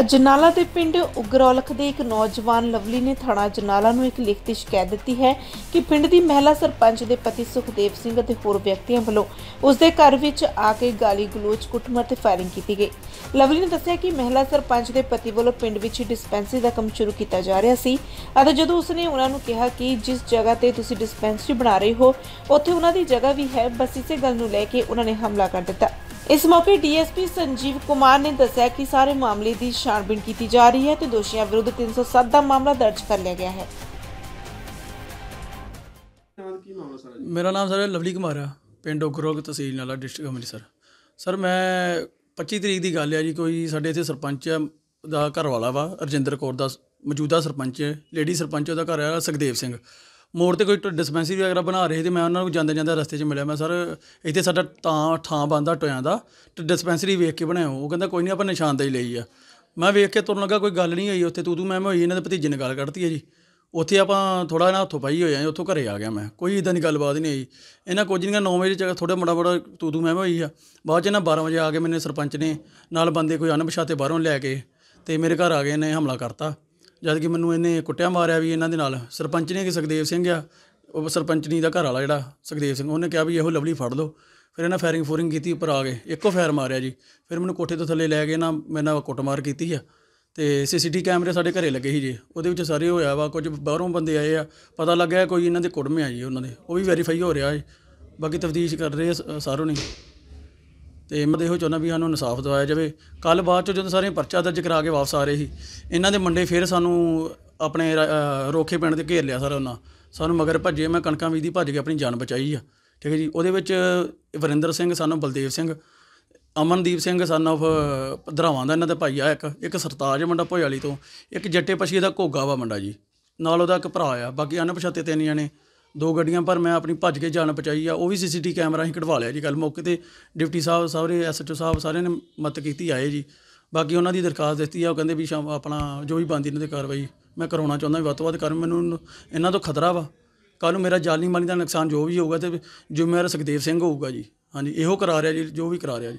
ਅਜਨਾਲਾ ਦੇ ਪਿੰਡ ਉਗਰੌਲਖ ਦੇ ਇੱਕ ਨੌਜਵਾਨ ਲਵਲੀ ਨੇ ਥਾਣਾ ਅਜਨਾਲਾ ਨੂੰ ਇੱਕ ਲਿਖਤੀ ਸ਼ਿਕਾਇਤ ਦਿੱਤੀ ਹੈ ਕਿ ਪਿੰਡ ਦੀ ਮਹਿਲਾ ਸਰਪੰਚ ਦੇ ਪਤੀ ਸੁਖਦੇਵ ਸਿੰਘ ਅਤੇ ਹੋਰ ਵਿਅਕਤੀਆਂ ਵੱਲੋਂ ਉਸ ਦੇ ਘਰ ਵਿੱਚ ਆ ਕੇ ਗਾਲੀ ਗਲੋਚ ਕੁੱਟਮਾਰ ਤੇ ਫਾਇਰਿੰਗ ਕੀਤੀ ਗਈ ਲਵਲੀ ਨੇ ਦੱਸਿਆ ਕਿ ਮਹਿਲਾ ਸਰਪੰਚ ਦੇ ਪਤੀ ਵੱਲੋਂ ਪਿੰਡ ਵਿੱਚ ਡਿਸਪੈਂਸਰੀ ਦਾ ਕੰਮ ਸ਼ੁਰੂ ਕੀਤਾ ਜਾ ਰਿਹਾ ਸੀ ਅਤੇ ਜਦੋਂ ਉਸਨੇ ਉਹਨਾਂ ਨੂੰ ਕਿਹਾ ਕਿ ਜਿਸ ਜਗ੍ਹਾ ਤੇ ਤੁਸੀਂ ਡਿਸਪੈਂਸਰੀ ਬਣਾ ਰਹੇ ਹੋ ਉੱਥੇ ਉਹਨਾਂ ਦੀ ਜਗ੍ਹਾ ਵੀ ਹੈ ਬਸ ਇਸੇ ਗੱਲ ਨੂੰ ਲੈ ਕੇ ਉਹਨਾਂ ਨੇ ਹਮਲਾ ਕਰ ਦਿੱਤਾ ਇਸ ਮੌਕੇ ਡੀਐਸਪੀ ਸੰਜੀਵ ਕੁਮਾਰ ਨੇ ਦੱਸਿਆ ਕਿ ਸਾਰੇ ਮਾਮਲੇ ਦੀ ਛਾਣਬੀਣ ਕੀਤੀ ਜਾ ਰਹੀ ਹੈ ਤੇ ਦੋਸ਼ੀਆਂ ਵਿਰੁੱਧ 307 ਦਾ ਮਾਮਲਾ ਦਰਜ ਕਰ ਲਿਆ ਗਿਆ ਹੈ ਮੇਰਾ ਨਾਮ ਸਰ ਲਵਲੀ ਕੁਮਾਰ ਆ ਪਿੰਡ ਓਕਰੋਗ ਤਹਿਸੀਲ ਨਾਲਾ ਡਿਸਟ੍ਰਿਕਟ ਅੰਮ੍ਰਿਤਸਰ ਸਰ ਮੈਂ 25 ਤਰੀਕ ਦੀ ਗੱਲ ਆ ਜੀ ਕੋਈ ਸਾਡੇ ਇੱਥੇ ਸਰਪੰਚ ਦਾ ਘਰ ਵਾਲਾ ਵਾ ਰਜਿੰਦਰ ਕੌਰ ਦਾ ਮੌਜੂਦਾ ਸਰਪੰਚ ਲੇਡੀ ਸਰਪੰਚ ਉਹਦਾ ਘਰ ਆ ਸੁਖਦੇਵ ਸਿੰਘ ਮੋੜ ਤੇ ਕੋਈ ਡਿਸਪੈਂਸਰੀ ਵਗੈਰਾ ਬਣਾ ਰਹੇ ਤੇ ਮੈਂ ਉਹਨਾਂ ਨੂੰ ਜਾਂਦੇ ਜਾਂਦੇ ਰਸਤੇ 'ਚ ਮਿਲਿਆ ਮੈਂ ਸਰ ਇੱਥੇ ਸਾਡਾ ਤਾਂ ਥਾਂ ਬੰਦਾ ਟੋਇਆਂ ਦਾ ਤੇ ਡਿਸਪੈਂਸਰੀ ਵੇਖ ਕੇ ਬਣਾਇਆ ਉਹ ਕਹਿੰਦਾ ਕੋਈ ਨਹੀਂ ਆਪਾਂ ਨਿਸ਼ਾਨਦੇਹੀ ਲਈ ਆ ਮੈਂ ਵੇਖ ਕੇ ਤੁਰਨ ਲੱਗਾ ਕੋਈ ਗੱਲ ਨਹੀਂ ਹੋਈ ਉੱਥੇ ਤੂੰ ਤੂੰ ਮੈਂ ਹੋਈ ਇਹਨਾਂ ਦੇ ਭਤੀਜੇ ਨੇ ਗੱਲ ਕਰਤੀ ਹੈ ਜੀ ਉੱਥੇ ਆਪਾਂ ਥੋੜਾ ਨਾ ਹੱਥੋਂ ਪਾਈ ਹੋਇਆ ਉੱਥੋਂ ਘਰੇ ਆ ਗਿਆ ਮੈਂ ਕੋਈ ਇਦਾਂ ਦੀ ਗੱਲਬਾਤ ਨਹੀਂ ਆਈ ਇਹਨਾਂ ਕੁਝ ਨਹੀਂ 9 ਵਜੇ ਜਗ੍ਹਾ ਥੋੜਾ ਮੋੜਾ ਮੋੜਾ ਤੂੰ ਤੂੰ ਮੈਂ ਹੋਈ ਆ ਬਾਅਦ ਚ ਨਾ 12 ਵਜੇ ਆ ਕੇ ਮੈਨੇ ਸਰਪੰਚ ਨੇ ਨਾਲ ਬੰਦੇ ਕੋਈ ਅਨਪਛਾਤੇ ਬਾਹਰੋਂ ਲੈ ਕੇ ਤੇ ਮੇਰੇ ਘਰ ਆ ਗਏ ਨੇ ਹਮਲਾ ਕਰਤਾ ਜਦ ਕਿ ਮੈਨੂੰ ਇਹਨੇ ਕੁੱਟਿਆ ਮਾਰਿਆ ਵੀ ਇਹਨਾਂ ਦੇ ਨਾਲ ਸਰਪੰਚ ਨੇ ਕਿ ਸੁਖਦੇਵ ਸਿੰਘ ਆ ਉਹ ਸਰਪੰਚਨੀ ਦਾ ਘਰ ਵਾਲਾ ਜਿਹੜਾ ਸੁਖਦੇਵ ਸਿੰਘ ਉਹਨੇ ਕਿਹਾ ਵੀ ਇਹੋ ਲਵਲੀ ਫੜ ਲਓ ਫਿਰ ਇਹਨਾਂ ਫਾਇਰਿੰਗ ਫੋਰਿੰਗ ਕੀਤੀ ਉੱਪਰ ਆ ਗਏ ਇੱਕੋ ਫਾਇਰ ਮਾਰਿਆ ਜੀ ਫਿਰ ਮੈਨੂੰ ਕੋਠੇ ਤੋਂ ਥੱਲੇ ਲੈ ਗਏ ਨਾ ਮੈਨਾਂ ਕੁੱਟਮਾਰ ਕੀਤੀ ਆ ਤੇ ਸੀਸੀਟੀ ਕੈਮਰੇ ਸਾਡੇ ਘਰੇ ਲੱਗੇ ਸੀ ਜੀ ਉਹਦੇ ਵਿੱਚ ਸਾਰੇ ਹੋਇਆ ਵਾ ਕੁਝ ਬਾਹਰੋਂ ਬੰਦੇ ਆਏ ਆ ਪਤਾ ਲੱਗਿਆ ਕੋਈ ਇਹਨਾਂ ਦੇ ਕੁੜਮੇ ਆ ਜੀ ਉਹਨਾਂ ਦੇ ਉਹ ਵੀ ਵੈਰੀਫਾਈ ਹੋ ਰਿਹਾ ਹੈ ਬਾਕੀ ਤਫਤੀਸ਼ ਕਰ ਰਹੇ ਸਾਰੋਂ ਨੇ ਤੇ ਮੈਂ ਇਹੋ ਚਾਹੁੰਦਾ ਵੀ ਸਾਨੂੰ ਇਨਸਾਫ ਦਵਾਇਆ ਜਾਵੇ ਕੱਲ ਬਾਅਦ ਚ ਜਦੋਂ ਸਾਰੇ ਪਰਚਾ ਦਰਜ ਕਰਾ ਕੇ ਵਾਪਸ ਆ ਰਹੇ ਸੀ ਇਹਨਾਂ ਦੇ ਮੰਡੇ ਫੇਰ ਸਾਨੂੰ ਆਪਣੇ ਰੋਖੇ ਪਿੰਡ ਦੇ ਘੇਰ ਲਿਆ ਸਾਰਾ ਉਹਨਾਂ ਸਾਨੂੰ ਮਗਰ ਭੱਜੇ ਮੈਂ ਕਣਕਾਂ ਦੀ ਭੱਜ ਕੇ ਆਪਣੀ ਜਾਨ ਬਚਾਈ ਆ ਠੀਕ ਹੈ ਜੀ ਉਹਦੇ ਵਿੱਚ ਵਰਿੰਦਰ ਸਿੰਘ ਸਾਨੂੰ ਬਲਦੇਵ ਸਿੰਘ ਅਮਨਦੀਪ ਸਿੰਘ ਸਨ ਆਫ ਪਧਰਾਵਾਂ ਦਾ ਇਹਨਾਂ ਦਾ ਭਾਈ ਆ ਇੱਕ ਇੱਕ ਸਰਤਾਜ ਮੁੰਡਾ ਭੋਇਆਲੀ ਤੋਂ ਇੱਕ ਜੱਟੇ ਪਛੀ ਦਾ ਘੋਗਾ ਵਾ ਮੁੰਡਾ ਜੀ ਨਾਲ ਉਹਦਾ ਇੱਕ ਭਰਾ ਆ ਬਾਕੀ ਅਨਪਛਾਤੇ ਤਿੰਨ ਜਣੇ ਦੋ ਗੱਡੀਆਂ ਪਰ ਮੈਂ ਆਪਣੀ ਭੱਜ ਕੇ ਜਾਨ ਪਚਾਈ ਆ ਉਹ ਵੀ ਸੀਸੀਟੀ ਕੈਮਰਾ ਹੀ ਕਢਵਾ ਲਿਆ ਜੀ ਕੱਲ ਮੌਕੇ ਤੇ ਡਿਪਟੀ ਸਾਹਿਬ ਸਾਰੇ ਐਸਐਚਓ ਸਾਹਿਬ ਸਾਰਿਆਂ ਨੇ ਮਤ ਕੀਤੀ ਆਏ ਜੀ ਬਾਕੀ ਉਹਨਾਂ ਦੀ ਦਰਖਾਸਤ ਦਿੱਤੀ ਆ ਉਹ ਕਹਿੰਦੇ ਵੀ ਆਪਣਾ ਜੋ ਵੀ ਬੰਦੀ ਨੇ ਤੇ ਕਾਰਵਾਈ ਮੈਂ ਕਰਾਉਣਾ ਚਾਹੁੰਦਾ ਵੀ ਵੱਧ ਤੋਂ ਵੱਧ ਕਰ ਮੈਨੂੰ ਇਹਨਾਂ ਤੋਂ ਖਤਰਾ ਵਾ ਕੱਲ ਨੂੰ ਮੇਰਾ ਜਾਨੀ ਮਾਲੀ ਦਾ ਨੁਕਸਾਨ ਜੋ ਵੀ ਹੋਊਗਾ ਤੇ ਜ਼ਿੰਮੇਵਾਰ ਸੁਖਦੇਵ ਸਿੰਘ ਹੋਊਗਾ ਜੀ ਹਾਂਜੀ ਇਹੋ ਕਰਾ ਰਿਹਾ ਜੀ ਜੋ ਵੀ ਕਰਾ ਰਿਹਾ ਜੀ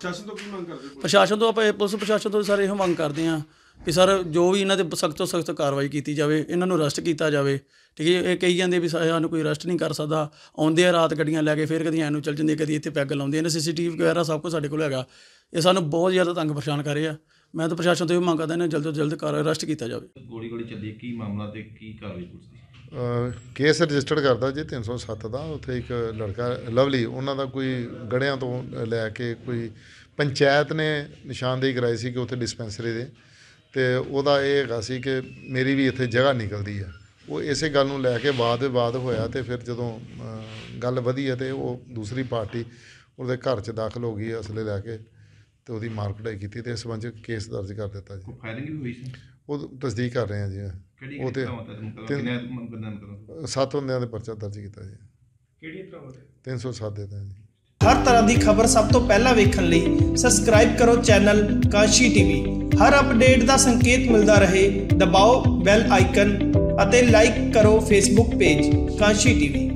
ਪ੍ਰਸ਼ਾਸਨ ਤੋਂ ਕੀ ਮੰਗ ਕਰਦੇ ਪ੍ਰਸ਼ਾਸਨ ਤੋਂ ਆਪਾਂ ਪੁਲਿਸ ਪ੍ਰਸ਼ਾਸਨ ਤੋਂ ਸਾਰੇ ਇਹੋ ਮੰਗ ਕਰਦੇ ਆ ਵੀ ਸਰ ਜੋ ਵੀ ਇਹਨਾਂ ਤੇ ਸਖਤ ਤੋਂ ਸਖਤ ਕਾਰਵਾਈ ਕੀਤੀ ਜਾਵੇ ਇਹਨਾਂ ਨੂੰ ਅਰੈਸਟ ਕੀਤਾ ਜਾਵੇ ਠੀਕ ਹੈ ਇਹ ਕਹੀ ਜਾਂਦੇ ਵੀ ਸਾਨੂੰ ਕੋਈ ਅਰੈਸਟ ਨਹੀਂ ਕਰ ਸਕਦਾ ਆਉਂਦੇ ਆ ਰਾਤ ਗੱਡੀਆਂ ਲੈ ਕੇ ਫੇਰ ਕਦੀ ਐਨੂੰ ਚਲ ਜਾਂਦੇ ਕਦੀ ਇੱਥੇ ਪੈਗ ਲਾਉਂਦੇ ਇਹਨਾਂ ਸੀਸੀਟੀਵੀ ਵਗੈਰਾ ਸਭ ਕੁਝ ਸਾਡੇ ਕੋਲ ਹੈਗਾ ਇਹ ਸਾਨੂੰ ਬਹੁਤ ਜ਼ਿਆਦਾ ਤੰਗ ਪਰੇਸ਼ਾਨ ਕਰ ਰਹੇ ਆ ਮੈਂ ਤਾਂ ਪ੍ਰਸ਼ਾਸਨ ਤੋਂ ਇਹ ਮੰਗ ਕਰਦਾ ਇਹਨਾਂ ਜਲਦ ਤੋਂ ਜਲਦ ਕਾਰ ਅਰੈਸਟ ਕੀਤਾ ਜਾਵੇ ਗੋਲੀ ਗੋਲੀ ਚੱਲੀ ਕੀ ਮਾਮਲਾ ਤੇ ਕੀ ਕਾਰਵਾਈ ਪੁਲਿਸ ਦੀ ਕੇਸ ਰਜਿਸਟਰਡ ਕਰਦਾ ਜੀ 307 ਦਾ ਉੱਥੇ ਇੱਕ ਲੜਕਾ ਲਵਲੀ ਉਹਨਾਂ ਦਾ ਕੋਈ ਗੜਿਆਂ ਤੋਂ ਲੈ ਕੇ ਕੋਈ ਪੰਚਾਇਤ ਨੇ ਨਿਸ਼ਾਨਦੇਹੀ ਕਰਾਈ ਸੀ ਕਿ ਉੱਥੇ ਡਿਸਪੈਂਸਰੀ ਦੇ ਤੇ ਉਹਦਾ ਇਹ ਹੈਗਾ ਸੀ ਕਿ ਮੇਰੀ ਵੀ ਇੱਥੇ ਜਗ੍ਹਾ ਨਿਕਲਦੀ ਆ ਉਹ ਇਸੇ ਗੱਲ ਨੂੰ ਲੈ ਕੇ ਬਾਅਦ ਵਾਦ ਬਾਅਦ ਹੋਇਆ ਤੇ ਫਿਰ ਜਦੋਂ ਗੱਲ ਵਧੀ ਤੇ ਉਹ ਦੂਸਰੀ ਪਾਰਟੀ ਉਹਦੇ ਘਰ 'ਚ ਦਾਖਲ ਹੋ ਗਈ ਅਸਲੇ ਲੈ ਕੇ ਤੇ ਉਹਦੀ ਮਾਰ ਕੁਟਾਈ ਕੀਤੀ ਤੇ ਇਸ ਸੰਬੰਧ ਕੇਸ ਦਰਜ ਕਰ ਦਿੱਤਾ ਜੀ ਫਾਇਰਿੰਗ ਵੀ ਹੋਈ ਸੀ ਉਹ ਤਸਦੀਕ ਕਰ ਰਹੇ ਆ ਜੀ ਉਹ ਤੇ ਸੱਤ ਹੁੰਦਿਆਂ ਦੇ ਪਰਚਾ ਦਰਜ ਕੀਤਾ ਜੀ ਕਿਹੜੀ 307 ਦੇ ਤਾਂ ਜੀ ਹਰ ਤਰ੍ਹਾਂ ਦੀ ਖਬਰ ਸਭ ਤੋਂ ਪਹਿਲਾਂ ਵੇਖਣ ਲਈ ਸਬਸਕ੍ਰਾਈਬ ਕਰੋ ਚੈਨਲ ਕਾਸ਼ੀ ਟੀਵੀ ਹਰ ਅਪਡੇਟ ਦਾ ਸੰਕੇਤ ਮਿਲਦਾ ਰਹੇ ਦਬਾਓ ਬੈਲ ਆਈਕਨ ਅਤੇ ਲਾਈਕ ਕਰੋ ਫੇਸਬੁੱਕ ਪੇਜ ਕਾਸ਼ੀ ਟੀਵੀ